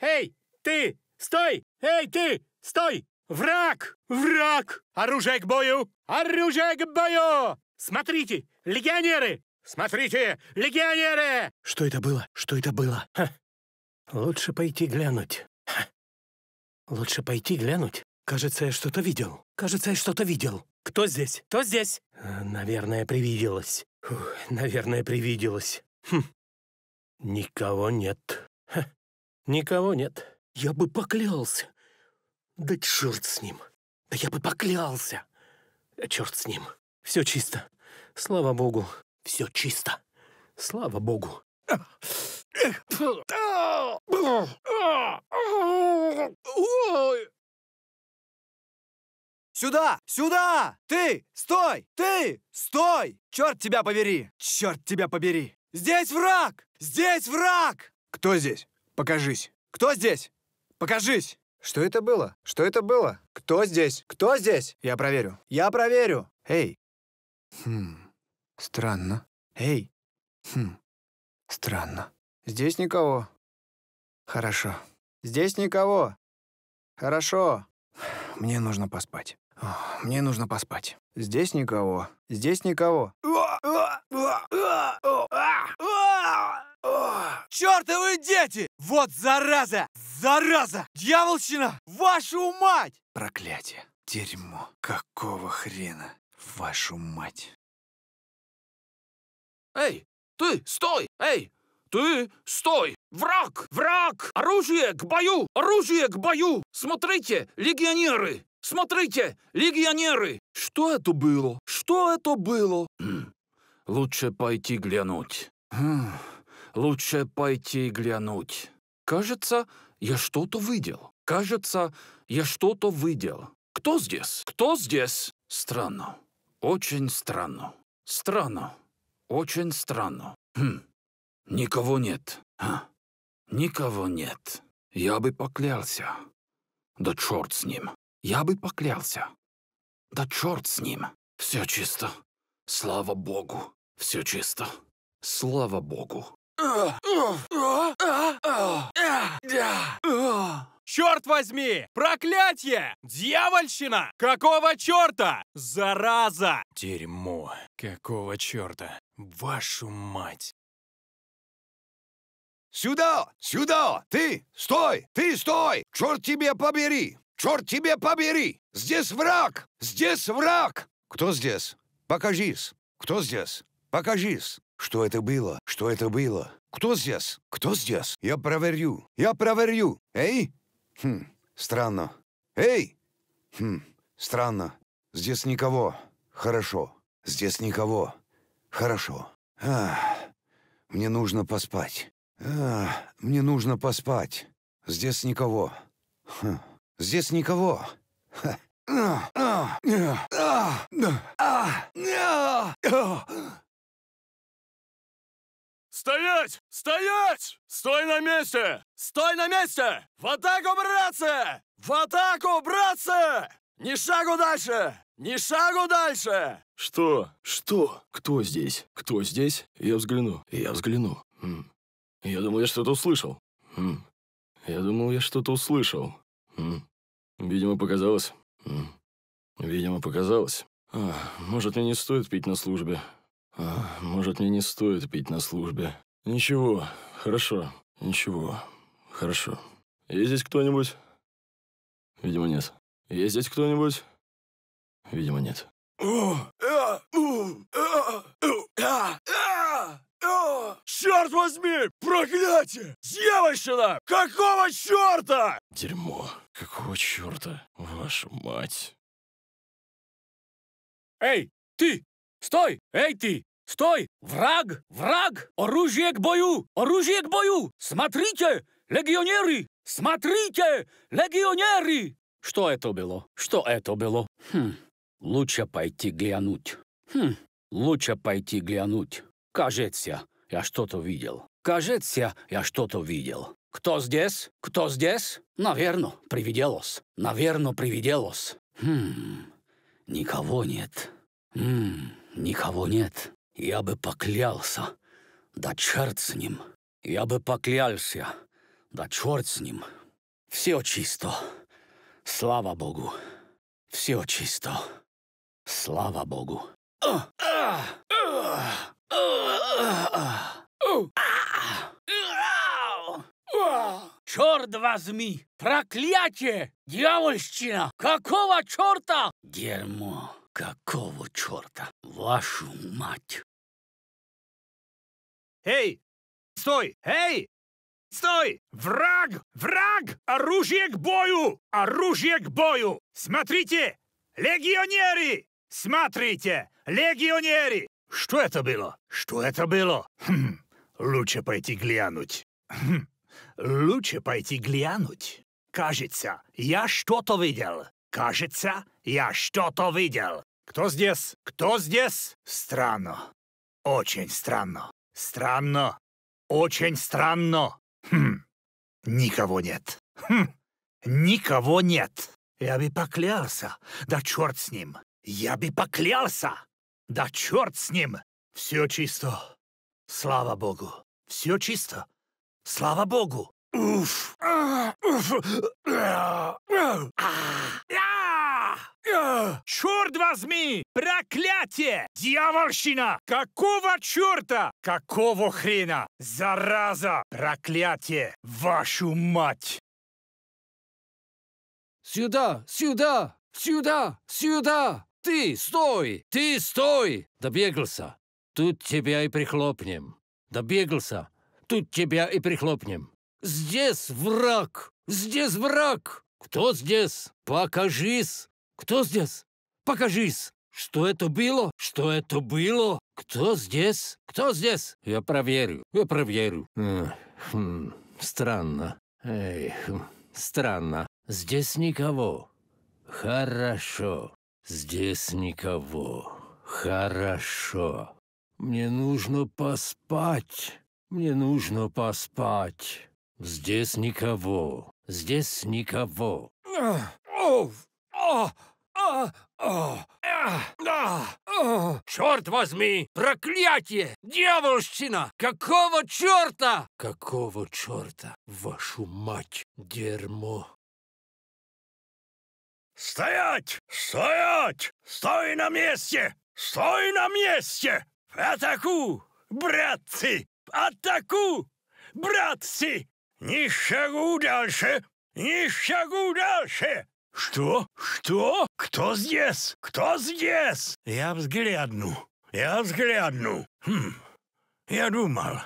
Эй, ты! Стой! Эй, ты! Стой! Враг! Враг! Оружие к бою! Оружие к бою! Смотрите, легионеры! Смотрите, легионеры! Что это было? Что это было? Ха. Лучше пойти глянуть. Ха. Лучше пойти глянуть. Кажется, я что-то видел. Кажется, я что-то видел. Кто здесь? Кто здесь? Э, наверное, привиделось. Фух, наверное, привиделось. Хм. Никого нет. Ха. «Никого нет». «Я бы поклялся!» «Да черт с ним!» «Да я бы поклялся!» «Да э, черт с ним!» «Все чисто! Слава богу! Все чисто! Слава богу!» Сюда! Сюда! Ты! Стой! Ты! Стой! Черт тебя побери! Черт тебя побери! Здесь враг! Здесь враг! Кто здесь? Покажись. Кто здесь? Покажись! Что это было? Что это было? Кто здесь? Кто здесь? Я проверю. Я проверю. Эй. Хм. Странно. Эй. Хм. Странно. Здесь никого. Хорошо. Здесь никого. Хорошо. Мне нужно поспать. Мне нужно поспать. Здесь никого. Здесь никого. Чертовы дети! Вот зараза! Зараза! Дьяволщина! Вашу мать! Проклятие! Дерьмо! Какого хрена? Вашу мать! Эй, ты, стой! Эй, ты, стой! Враг! Враг! Оружие к бою! Оружие к бою! Смотрите, легионеры! Смотрите, легионеры! Что это было? Что это было? Хм, лучше пойти глянуть. Хм. Лучше пойти глянуть. Кажется, я что-то выдел. Кажется, я что-то выдел. Кто здесь? Кто здесь? Странно. Очень странно. Странно. Очень странно. Хм. Никого нет. Ха. Никого нет. Я бы поклялся. Да черт с ним. Я бы поклялся. Да черт с ним. Все чисто. Слава богу. Все чисто. Слава богу. Черт возьми! Проклятье! Дьявольщина! Какого черта? Зараза! Дерьмо! Какого черта? Вашу мать! Сюда! Сюда! Ты! Стой! Ты стой! Черт тебе побери! Черт тебе побери! Здесь враг! Здесь враг! Кто здесь? Покажись! Кто здесь? Покажись! Что это было? Что это было? Кто здесь? Кто здесь? Я проверю. Я проверю. Эй? Хм, странно. Эй? Хм, странно. Здесь никого. Хорошо. Здесь никого. Хорошо. Ах, мне нужно поспать. Ах, мне нужно поспать. Здесь никого. Хм. Здесь никого. Ха. «Стоять! Стоять! Стой на месте! Стой на месте! В атаку, братцы! В атаку, братцы! Ни шагу дальше! Ни шагу дальше!» «Что? Что? Кто здесь? Кто здесь? Я взгляну. Я взгляну. Хм. Я думал, я что-то услышал. Хм. Я думал, я что-то услышал. Хм. Видимо, показалось. Хм. Видимо, показалось. А, может, мне не стоит пить на службе. А, может, мне не стоит пить на службе. Ничего, хорошо, ничего, хорошо. Есть здесь кто-нибудь? Видимо, нет. Есть здесь кто-нибудь? Видимо, нет. Черт возьми! Проклятие! Дьявольщина! Какого черта? Дерьмо. Какого черта? Вашу мать. Эй, ты! Стой! Эй, ты! Стой! Враг! Враг! Оружие к бою! Оружие к бою! Смотрите, легионеры! Смотрите, легионеры! Что это было? Что это было? Хм, лучше пойти глянуть. Хм, лучше пойти глянуть. Кажется, я что-то видел. Кажется, я что-то видел. Кто здесь? Кто здесь? Наверно, привиделось. Наверно, привиделось. Хм, никого нет. Хм, никого нет. Я бы поклялся, да черт с ним. Я бы поклялся, да черт с ним. Все чисто. Слава Богу. Все чисто. Слава Богу. Черт возьми! Проклятие! Дьявольщина! Какого черта? Дерьмо! Какого черта? Вашу мать! Эй! Стой! Эй! Стой! Враг! Враг! Оружие к бою! Оружие к бою! Смотрите! Легионеры! Смотрите! Легионеры! Что это было? Что это было? Хм, лучше пойти глянуть. Хм, лучше пойти глянуть. Кажется, я что-то видел. «Кажется, я что-то видел». «Кто здесь? Кто здесь?» «Странно. Очень странно. Странно. Очень странно. Хм. Никого нет. Хм. Никого нет. Я бы поклялся. Да черт с ним. Я бы поклялся. Да черт с ним. Все чисто. Слава богу. Все чисто. Слава богу. Уф! Черт возьми! Проклятие! Дьявольщина! Какого черта? Какого хрена? Зараза! Проклятие! Вашу мать! Сюда! Сюда! Сюда! Сюда! Ты стой! Ты стой! Добегался! Тут тебя и прихлопнем! Добегался! Тут тебя и прихлопнем! Здесь враг! Здесь враг! Кто здесь? Покажись! Кто здесь? Покажись! Что это было? Что это было? Кто здесь? Кто здесь? Я проверю, я проверю. Хм, странно. Эй, хм, странно. Здесь никого. Хорошо. Здесь никого. Хорошо. Мне нужно поспать. Мне нужно поспать. Здесь никого. Здесь никого. Черт возьми! Проклятие! Дьявольщина! Какого черта? Какого черта? Вашу мать! Дерьмо! «Стоять! Стоять! Стой на месте! Стой на месте! Атаку, братцы! Атаку, братцы!» Ни шагу дальше! Ни шагу дальше!» «Что? Что? Кто здесь? Кто здесь?» «Я взгляну. Я взгляну. Хм. Я думал.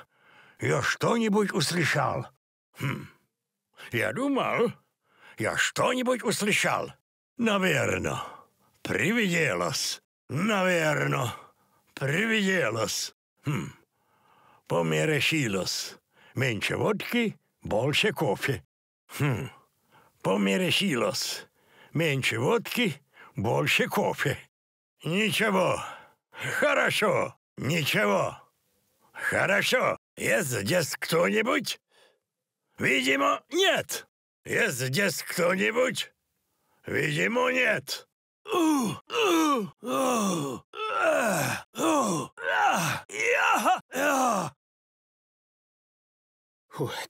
Я что-нибудь услышал. Хм. Я думал. Я что-нибудь услышал. Наверно. Привиделось. Наверно. Привиделось. Хм. Померещилось. Меньше водки, больше кофе. Хм, померещилось. Меньше водки, больше кофе. Ничего. Хорошо. Ничего. Хорошо. Есть здесь кто-нибудь? Видимо, нет. Есть здесь кто-нибудь? Видимо, нет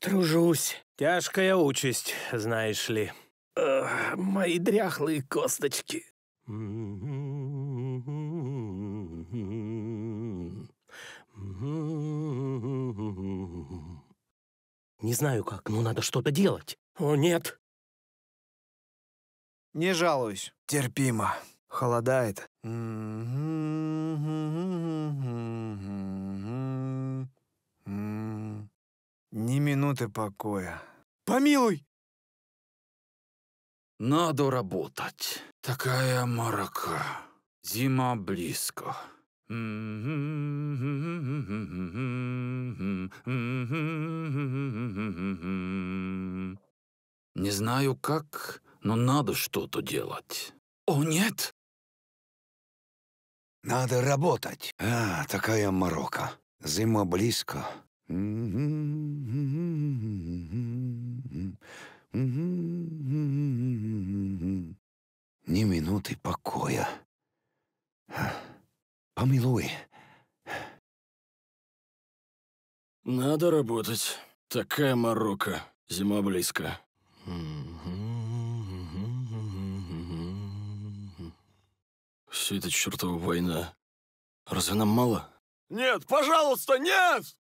тружусь. Тяжкая участь, знаешь ли. Эх, мои дряхлые косточки. Не знаю как, но надо что-то делать. О, нет. Не жалуюсь. Терпимо. Холодает. Ни минуты покоя. Помилуй! Надо работать. Такая морока. Зима близко. Не знаю как, но надо что-то делать. О, нет! Надо работать. А, такая морока. Зима близко. Ни минуты покоя. Помилуй. Надо работать. Такая морока. Зима близко. Все это чертова война. Разве нам мало? Нет, пожалуйста, нет!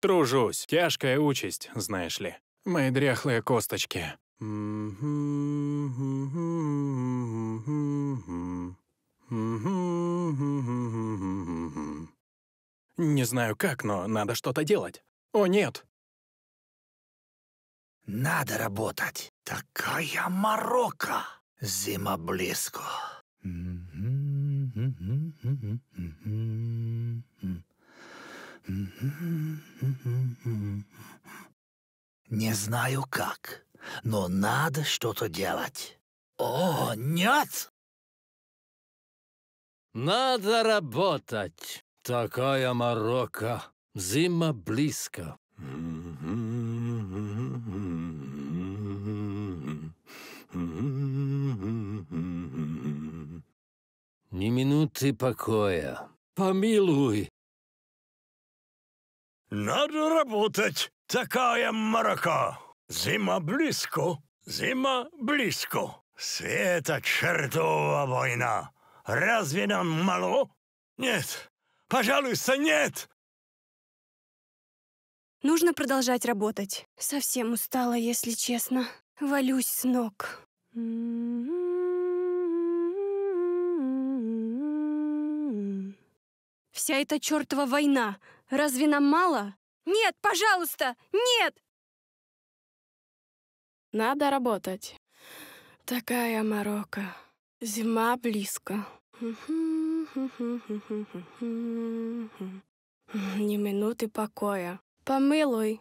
Тружусь, тяжкая участь, знаешь ли. Мои дряхлые косточки. Не знаю как, но надо что-то делать. О, нет! Надо работать. Такая морока. Зима близко. Mm-hmm. «Не знаю как, но надо что-то делать». «О, нет!» «Надо работать! Такая морока! Зима близко!» «Ни минуты покоя! Помилуй! Надо работать. Такая морока. Зима близко, зима близко. Света чертова война. Разве нам мало? Нет. Пожалуйста, нет. Нужно продолжать работать. Совсем устала, если честно. Валюсь с ног. Mm-hmm. Вся эта чертова война, разве нам мало? Нет, пожалуйста, нет! Надо работать. Такая морока. Зима близко. Не минуты покоя. Помилуй.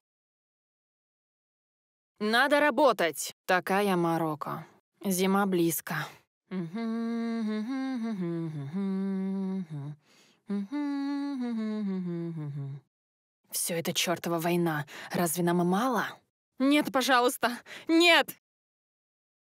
Надо работать. Такая морока. Зима близко. Все это чертова война. Разве нам и мало? Нет, пожалуйста, нет!